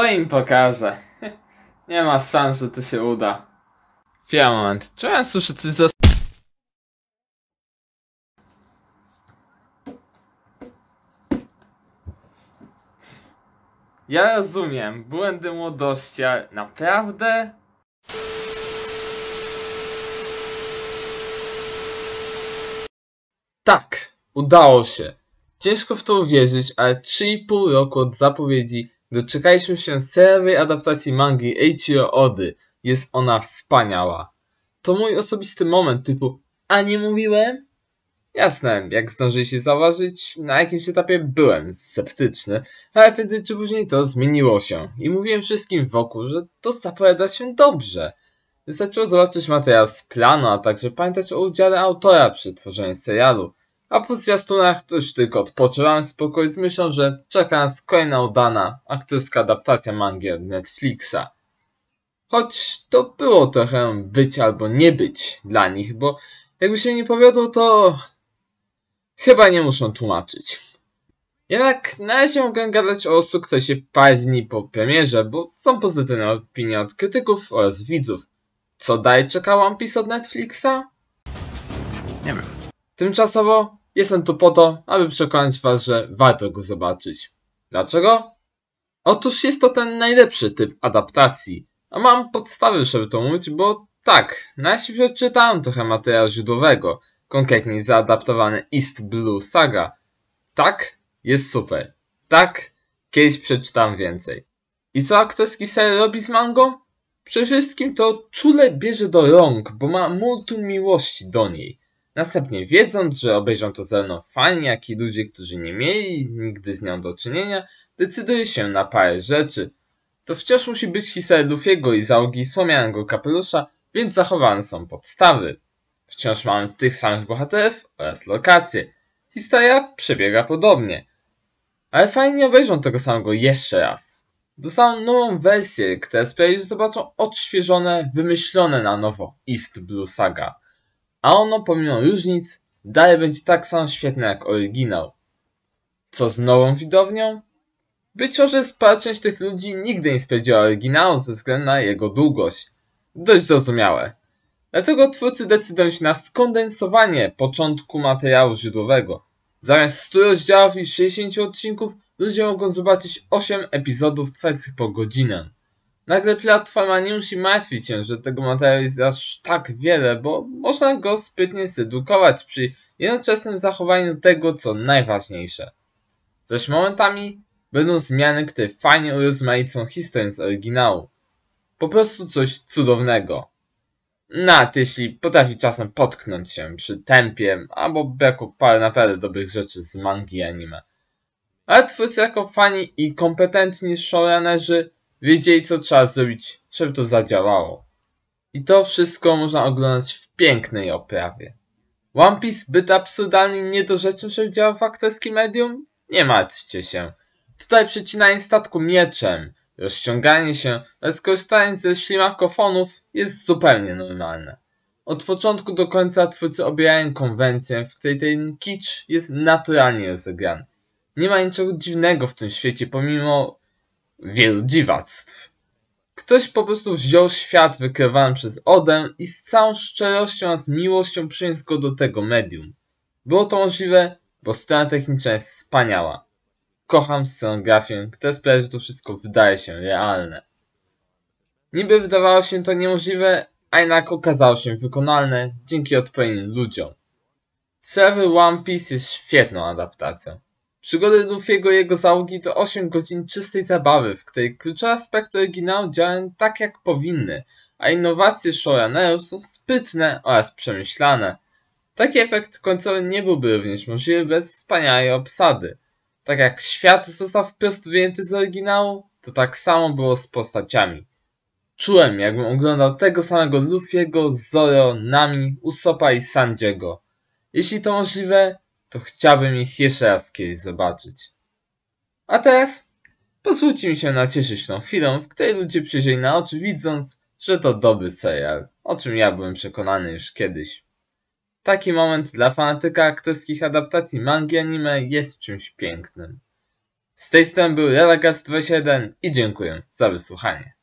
To im pokażę. Nie ma szans, że to się uda. Chwila moment, czy ja słyszę coś za... Ja rozumiem, błędy młodości, ale naprawdę? Tak, udało się. Ciężko w to uwierzyć, ale 3,5 roku od zapowiedzi Doczekaliśmy się serii adaptacji mangi Eiichiro Ody. Jest ona wspaniała. To mój osobisty moment typu A nie mówiłem? Jasne, jak zdążyliście zauważyć, na jakimś etapie byłem sceptyczny, ale prędzej czy później to zmieniło się i mówiłem wszystkim wokół, że to zapowiada się dobrze. Wystarczyło zobaczyć materiał z planu, a także pamiętać o udziale autora przy tworzeniu serialu. A po zwiastunach to już tylko odpoczywałem spokój z myślą, że czeka nas kolejna udana aktorska adaptacja mangi od Netflixa. Choć to było trochę być albo nie być dla nich, bo jakby się nie powiodło, to chyba nie muszą tłumaczyć. Jednak na razie mogę gadać o sukcesie parę dni po premierze, bo są pozytywne opinie od krytyków oraz widzów. Co dalej czeka One Piece od Netflixa? Nie wiem. Tymczasowo Jestem tu po to, aby przekonać Was, że warto go zobaczyć. Dlaczego? Otóż jest to ten najlepszy typ adaptacji. A mam podstawy, żeby to mówić, bo tak, na świecie czytałem trochę materiału źródłowego, konkretnie zaadaptowany East Blue Saga. Tak, jest super. Tak, kiedyś przeczytam więcej. I co aktorski serial robi z Mango? Przede wszystkim to czule bierze do rąk, bo ma multum miłości do niej. Następnie wiedząc, że obejrzą to zarówno fani, jak i ludzie, którzy nie mieli nigdy z nią do czynienia, decyduje się na parę rzeczy. To wciąż musi być historia Luffy'ego i załogi słomianego kapelusza, więc zachowane są podstawy. Wciąż mamy tych samych bohaterów oraz lokacje. Historia przebiega podobnie. Ale fajnie nie obejrzą tego samego jeszcze raz. Dostaną nową wersję, które że zobaczą odświeżone, wymyślone na nowo East Blue Saga a ono pomimo różnic dalej będzie tak samo świetne jak oryginał. Co z nową widownią? Być może spora część tych ludzi nigdy nie spędziła oryginału ze względu na jego długość. Dość zrozumiałe. Dlatego twórcy decydują się na skondensowanie początku materiału źródłowego. Zamiast 100 rozdziałów i 60 odcinków, ludzie mogą zobaczyć 8 epizodów trwających po godzinę. Nagle platforma nie musi martwić się, że tego materiału jest aż tak wiele, bo można go sprytnie zedukować przy jednoczesnym zachowaniu tego, co najważniejsze. Zaś momentami będą zmiany, które fajnie urozmaicą historię z oryginału. Po prostu coś cudownego. Nawet jeśli potrafi czasem potknąć się przy tempie albo braku parę naprawdę dobrych rzeczy z mangi i anime. Ale twórcy jako fani i kompetentni showrunnerzy Wiedzieli, co trzeba zrobić, żeby to zadziałało. I to wszystko można oglądać w pięknej oprawie. One Piece byt absurdalnie niedorzeczny, żeby działał w aktorskim medium? Nie martwcie się. Tutaj przecinanie statku mieczem, rozciąganie się skorzystanie ze ślimakofonów jest zupełnie normalne. Od początku do końca twórcy obierają konwencję, w której ten kicz jest naturalnie rozegrany. Nie ma niczego dziwnego w tym świecie, pomimo wielu dziwactw. Ktoś po prostu wziął świat wykrywany przez Odem i z całą szczerością oraz miłością przyniósł go do tego medium. Było to możliwe, bo strona techniczna jest wspaniała. Kocham scenografię, która sprawia, że to wszystko wydaje się realne. Niby wydawało się to niemożliwe, a jednak okazało się wykonalne dzięki odpowiednim ludziom. Server One Piece jest świetną adaptacją. Przygody Luffy'ego i jego załogi to 8 godzin czystej zabawy, w której kluczowe aspekty oryginału działają tak jak powinny, a innowacje showrunnerów są sprytne oraz przemyślane. Taki efekt końcowy nie byłby również możliwy bez wspaniałej obsady. Tak jak świat został wprost wyjęty z oryginału, to tak samo było z postaciami. Czułem, jakbym oglądał tego samego Luffy'ego, Zoro, Nami, Usopa i Diego. Jeśli to możliwe, to chciałbym ich jeszcze raz kiedyś zobaczyć. A teraz pozwólcie mi się nacieszyć tą chwilą, w której ludzie przyjrzeli na oczy widząc, że to dobry serial, o czym ja byłem przekonany już kiedyś. Taki moment dla fanatyka aktorskich adaptacji mangi anime jest czymś pięknym. Z tej strony był raragast 27 i dziękuję za wysłuchanie.